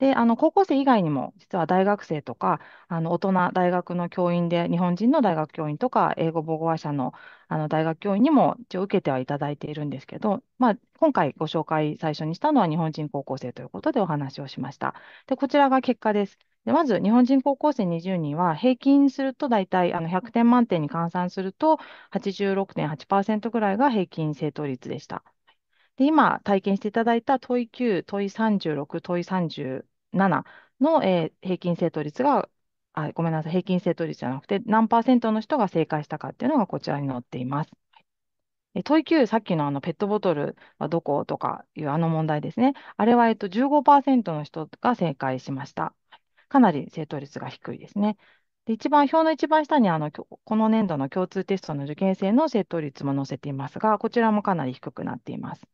で、あの、高校生以外にも、実は大学生とか、あの、大人、大学の教員で、日本人の大学教員とか、英語母語話者の、あの、大学教員にも一応受けてはいただいているんですけど、まあ、今回ご紹介最初にしたのは日本人高校生ということでお話をしました。で、こちらが結果です。で、まず、日本人高校生20人は、平均すると大体、あの、100点満点に換算すると、86.8%ぐらいが平均正答率でした。で今、体験していただいた問い9、問い36、問い30、7の、えー、平均正答率が、あ、ごめんなさい、平均正答率じゃなくて、何パーセントの人が正解したかっていうのがこちらに載っています。問い9、さっきのあのペットボトルはどことかいうあの問題ですね。あれはえっと15%の人が正解しました。かなり正答率が低いですね。で一番表の一番下にあのこの年度の共通テストの受験生の正答率も載せていますが、こちらもかなり低くなっています。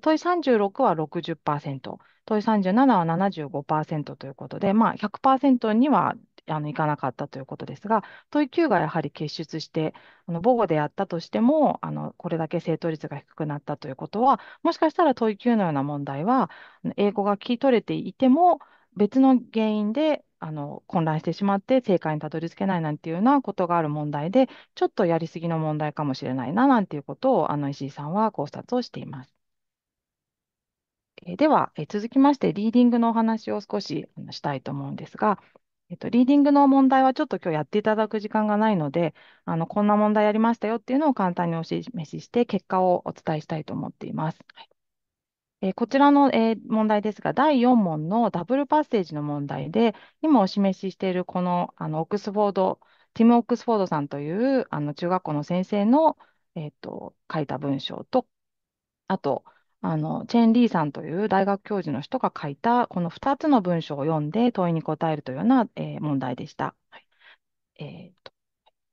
問い36は60%、問い37は75%ということで、まあ、100%にはあのいかなかったということですが、問い9がやはり結出して、あの母語でやったとしてもあの、これだけ正答率が低くなったということは、もしかしたら問い9のような問題は、英語が聞き取れていても、別の原因であの混乱してしまって、正解にたどり着けないなんていうようなことがある問題で、ちょっとやりすぎの問題かもしれないななんていうことをあの石井さんは考察をしています。えー、では、えー、続きまして、リーディングのお話を少ししたいと思うんですが、えっと、リーディングの問題はちょっと今日やっていただく時間がないので、あの、こんな問題やりましたよっていうのを簡単にお示しして、結果をお伝えしたいと思っています。はい、えー、こちらの、えー、問題ですが、第4問のダブルパッセージの問題で、今お示ししているこの、あの、オックスフォード、ティム・オックスフォードさんという、あの、中学校の先生の、えっと、書いた文章と、あと、あの、チェン・リーさんという大学教授の人が書いた、この2つの文章を読んで問いに答えるというような、えー、問題でした。はい、えーと、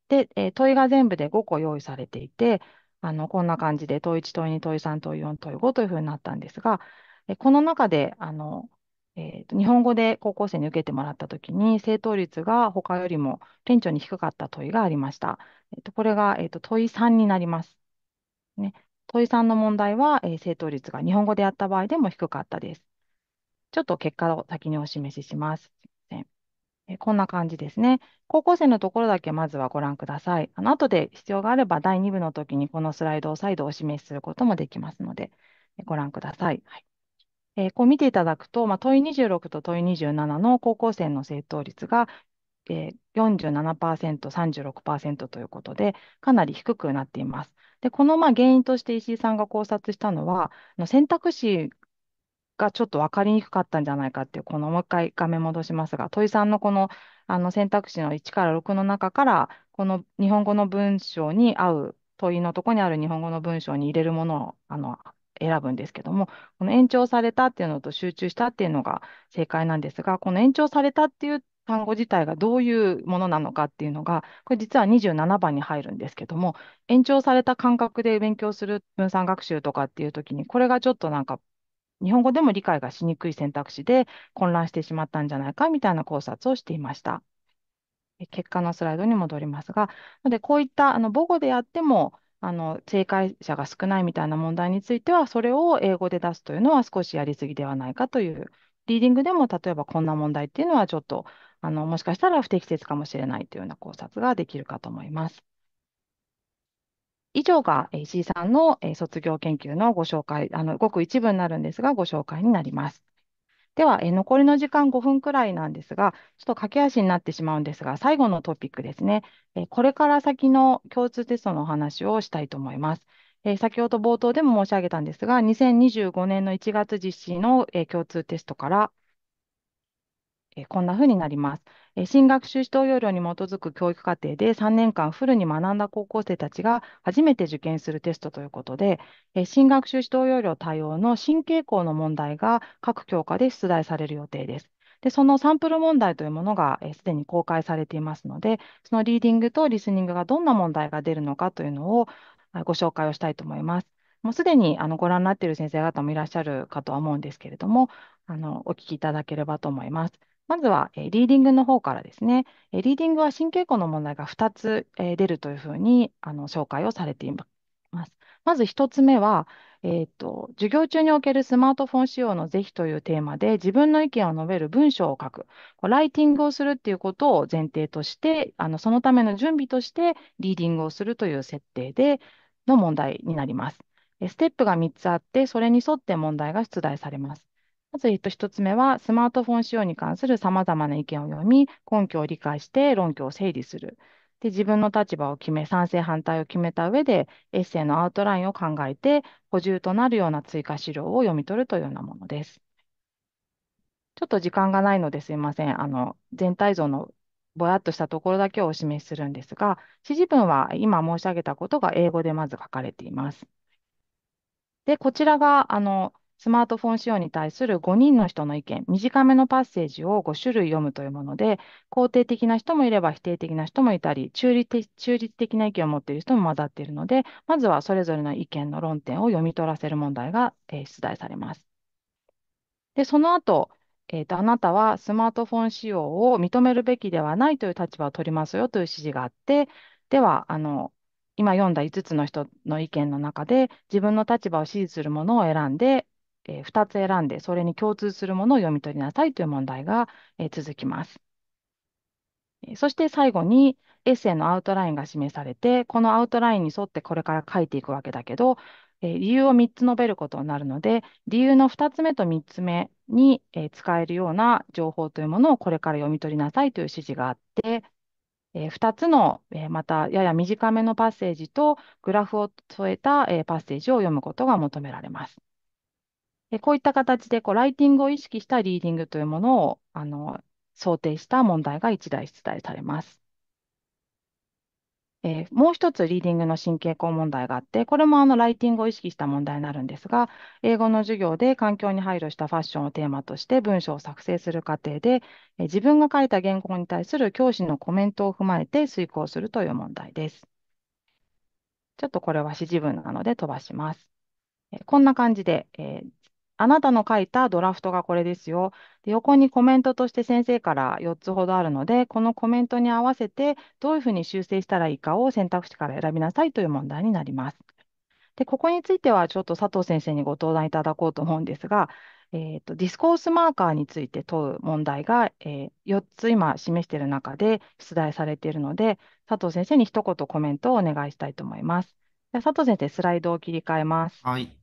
で、えー、問いが全部で5個用意されていて、あの、こんな感じで問い1、問い2、問い3、問い4、問い5というふうになったんですが、えこの中で、あの、えーと、日本語で高校生に受けてもらったときに、正答率が他よりも顕著に低かった問いがありました。えーと、これが、えーと、問い3になります。ね、問い3の問題は、えー、正答率が日本語でやった場合でも低かったです。ちょっと結果を先にお示しします。こんな感じですね。高校生のところだけまずはご覧ください。あの後で必要があれば第2部の時にこのスライドを再度お示しすることもできますので、ご覧ください。はいえー、こう見ていただくと、まあ、問い26と問い27の高校生の正答率がえー、47%、36%ということで、かなり低くなっています。で、このまあ原因として石井さんが考察したのは、の選択肢がちょっと分かりにくかったんじゃないかっていう、このもう一回画面戻しますが、問いさんのこのあの選択肢の1から6の中から、この日本語の文章に合う問いのとこにある日本語の文章に入れるものをあの選ぶんですけども、この延長されたっていうのと集中したっていうのが正解なんですが、この延長されたっていう単語自体がどういうものなのかっていうのが、これ実は27番に入るんですけども、延長された感覚で勉強する分散学習とかっていう時に、これがちょっとなんか、日本語でも理解がしにくい選択肢で混乱してしまったんじゃないかみたいな考察をしていました。結果のスライドに戻りますが、のでこういったあの母語でやってもあの正解者が少ないみたいな問題については、それを英語で出すというのは少しやりすぎではないかという、リーディングでも例えばこんな問題っていうのはちょっとあの、もしかしたら不適切かもしれないというような考察ができるかと思います。以上が石井さんの卒業研究のご紹介、あの、ごく一部になるんですが、ご紹介になります。では、え残りの時間5分くらいなんですが、ちょっと駆け足になってしまうんですが、最後のトピックですね。えこれから先の共通テストのお話をしたいと思います。え先ほど冒頭でも申し上げたんですが、2025年の1月実施の、え共通テストから、えこんな風になります。え新学習指導要領に基づく教育課程で3年間フルに学んだ高校生たちが初めて受験するテストということで、え新学習指導要領対応の新傾向の問題が各教科で出題される予定です。で、そのサンプル問題というものがすで、えー、に公開されていますので、そのリーディングとリスニングがどんな問題が出るのかというのをご紹介をしたいと思います。もうすでにあのご覧になっている先生方もいらっしゃるかとは思うんですけれども、あのお聞きいただければと思います。まずは、えリーディングの方からですね、えリーディングは神経根の問題が2つ、え出るというふうにあの紹介をされています。まず1つ目は、えーと、授業中におけるスマートフォン使用の是非というテーマで自分の意見を述べる文章を書く、ライティングをするということを前提として、あのそのための準備としてリーディングをするという設定での問題になります。ステップが3つあって、それに沿って問題が出題されます。まず、えっと、一つ目は、スマートフォン使用に関する様々な意見を読み、根拠を理解して論拠を整理する。で、自分の立場を決め、賛成反対を決めた上で、エッセイのアウトラインを考えて、補充となるような追加資料を読み取るというようなものです。ちょっと時間がないのですいません。あの、全体像のぼやっとしたところだけをお示しするんですが、指示文は今申し上げたことが英語でまず書かれています。で、こちらが、あの、スマートフォン使用に対する5人の人の意見、短めのパッセージを5種類読むというもので、肯定的な人もいれば否定的な人もいたり、中立中立的な意見を持っている人も混ざっているので、まずはそれぞれの意見の論点を読み取らせる問題が、えー、出題されます。で、その後、えーと、あなたはスマートフォン使用を認めるべきではないという立場を取りますよという指示があって、では、あの、今読んだ5つの人の意見の中で、自分の立場を支持するものを選んで、えー、2つ選んで、それに共通するものを読み取りなさいという問題が、えー、続きます。そして最後にエッセイのアウトラインが示されて、このアウトラインに沿ってこれから書いていくわけだけど、えー、理由を3つ述べることになるので、理由の2つ目と3つ目に、えー、使えるような情報というものをこれから読み取りなさいという指示があって、えー、2つの、えまたやや短めのパッセージとグラフを添えた、えパッセージを読むことが求められます。で、こういった形で、こう、ライティングを意識したリーディングというものを、あの、想定した問題が1題出題されます。えー、もう一つ、リーディングの神経根問題があって、これもあのライティングを意識した問題になるんですが、英語の授業で環境に配慮したファッションをテーマとして文章を作成する過程で、えー、自分が書いた原稿に対する教師のコメントを踏まえて遂行するという問題です。ちょっとこれは指示文なので飛ばします。えー、こんな感じで、えー、あなたの書いたドラフトがこれですよ。で、横にコメントとして先生から4つほどあるので、このコメントに合わせてどういうふうに修正したらいいかを選択肢から選びなさいという問題になります。で、ここについてはちょっと佐藤先生にご登壇いただこうと思うんですが、えーと、ディスコースマーカーについて問う問題が、えー、4つ今示している中で出題されているので、佐藤先生に一言コメントをお願いしたいと思います。では佐藤先生、スライドを切り替えます。はい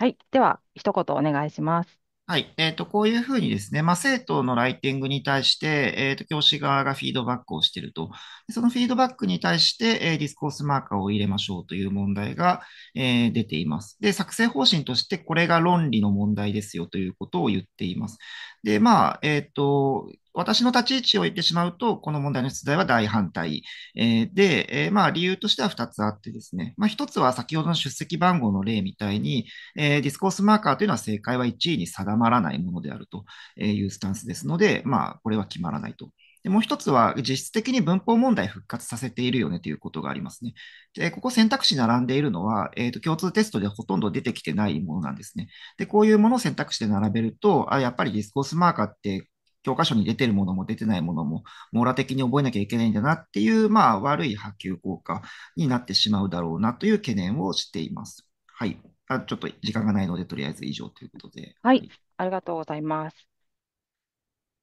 はい。では、一言お願いします。はい。えっと、こういうふうにですね、まあ、生徒のライティングに対して、えっと、教師側がフィードバックをしていると。そのフィードバックに対して、えーディスコースマーカーを入れましょうという問題が、えー出ています。で、作成方針として、これが論理の問題ですよということを言っています。で、まあ、えっと、私の立ち位置を言ってしまうと、この問題の出題は大反対。えー、で、えー、まあ理由としては2つあってですね、まあ、1つは先ほどの出席番号の例みたいに、えー、ディスコースマーカーというのは正解は1位に定まらないものであるというスタンスですので、まあこれは決まらないと。でもう一つは、実質的に文法問題復活させているよねということがありますね。でここ選択肢並んでいるのは、えーと、共通テストでほとんど出てきてないものなんですね。で、こういうものを選択肢で並べると、あやっぱりディスコースマーカーって教科書に出てるものも出てないものも網羅的に覚えなきゃいけないんだなっていう、まあ、悪い波及効果になってしまうだろうなという懸念をしています。はい。あちょっと時間がないので、とりあえず以上ということで。はい。ありがとうございます。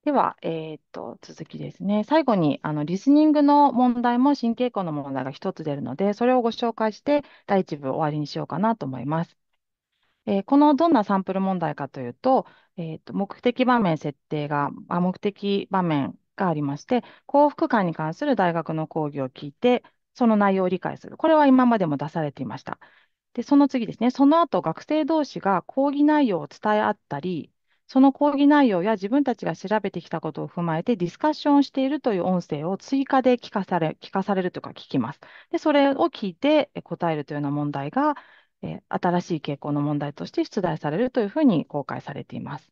では、えー、っと、続きですね。最後に、あの、リスニングの問題も新傾向の問題が1つ出るので、それをご紹介して、第1部終わりにしようかなと思います。えー、このどんなサンプル問題かというと、えっと、目的場面設定が、あ、目的場面がありまして、幸福感に関する大学の講義を聞いて、その内容を理解する。これは今までも出されていました。で、その次ですね、その後学生同士が講義内容を伝え合ったり、その講義内容や自分たちが調べてきたことを踏まえてディスカッションしているという音声を追加で聞かされ、聞かされるというか聞きます。で、それを聞いて答えるというような問題が、え新しい傾向の問題として出題されるというふうに公開されています。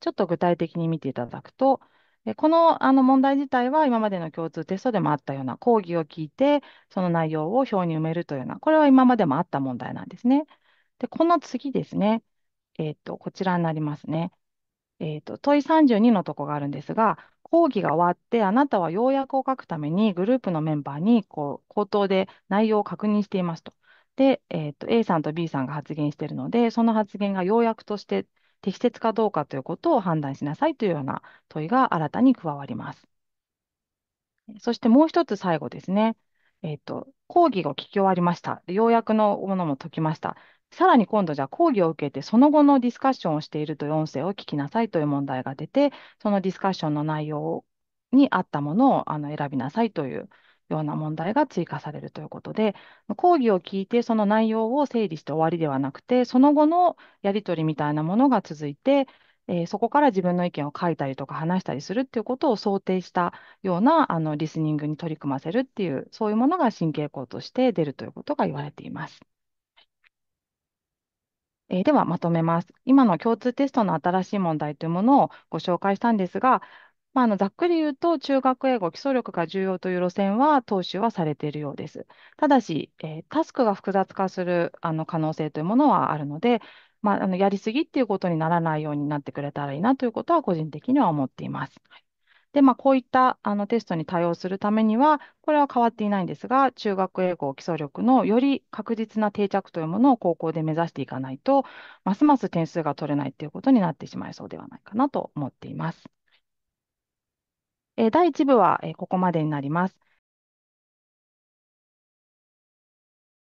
ちょっと具体的に見ていただくと、このあの問題自体は今までの共通テストでもあったような講義を聞いて、その内容を表に埋めるというような、これは今までもあった問題なんですね。で、この次ですね、えっ、と、こちらになりますね。えっ、と、問い32のとこがあるんですが、講義が終わって、あなたは要約を書くためにグループのメンバーにこう口頭で内容を確認していますと。で、えーと、A さんと B さんが発言しているので、その発言が要約として適切かどうかということを判断しなさいというような問いが新たに加わります。そしてもう一つ最後ですね。えっ、ー、と、講義を聞き終わりました。要約のものも解きました。さらに今度、じゃあ講義を受けて、その後のディスカッションをしているという音声を聞きなさいという問題が出て、そのディスカッションの内容に合ったものをあの選びなさいというような問題が追加されるということで、講義を聞いてその内容を整理して終わりではなくて、その後のやり取りみたいなものが続いて、えー、そこから自分の意見を書いたりとか話したりするっていうことを想定したようなあのリスニングに取り組ませるっていう、そういうものが神経向として出るということが言われています。えー、ではまとめます。今の共通テストの新しい問題というものをご紹介したんですが、まあ、あの、ざっくり言うと、中学英語基礎力が重要という路線は、踏襲はされているようです。ただし、えータスクが複雑化する、あの、可能性というものはあるので、まあ、あの、やりすぎっていうことにならないようになってくれたらいいなということは、個人的には思っています。はいで、まあ、こういったあのテストに対応するためには、これは変わっていないんですが、中学英語基礎力のより確実な定着というものを高校で目指していかないと、ますます点数が取れないということになってしまいそうではないかなと思っています。第1部はここまでになります。